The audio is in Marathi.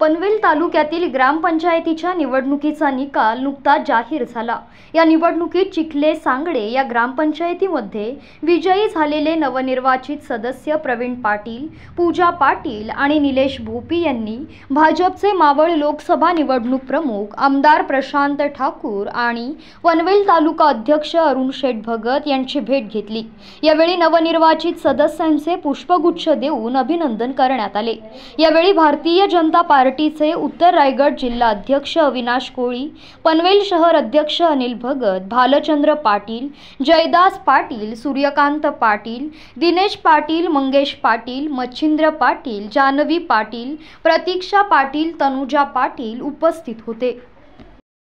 पनवेल तालुक्यातील ग्रामपंचायतीच्या निवडणुकीचा निकाल नुकता जाहीर झाला या निवडणुकीत चिखले सांगडे या ग्रामपंचायतीमध्ये विजयी झालेले नवनिर्वाचित सदस्य प्रवीण पाटील पूजा पाटील आणि निलेश भोपी यांनी भाजपचे मावळ लोकसभा निवडणूक प्रमुख आमदार प्रशांत ठाकूर आणि पनवेल तालुका अध्यक्ष अरुण शेठ भगत यांची भेट घेतली यावेळी नवनिर्वाचित सदस्यांचे पुष्पगुच्छ देऊन अभिनंदन करण्यात आले यावेळी भारतीय जनता पार्टी पार्टीचे उत्तर रायगड जिल्हा अध्यक्ष अविनाश कोळी पनवेल शहर अध्यक्ष अनिल भगत भालचंद्र पाटील जयदास पाटील सूर्यकांत पाटील दिनेश पाटील मंगेश पाटील मच्छिंद्र पाटील जानवी पाटील प्रतीक्षा पाटील तनुजा पाटील उपस्थित होते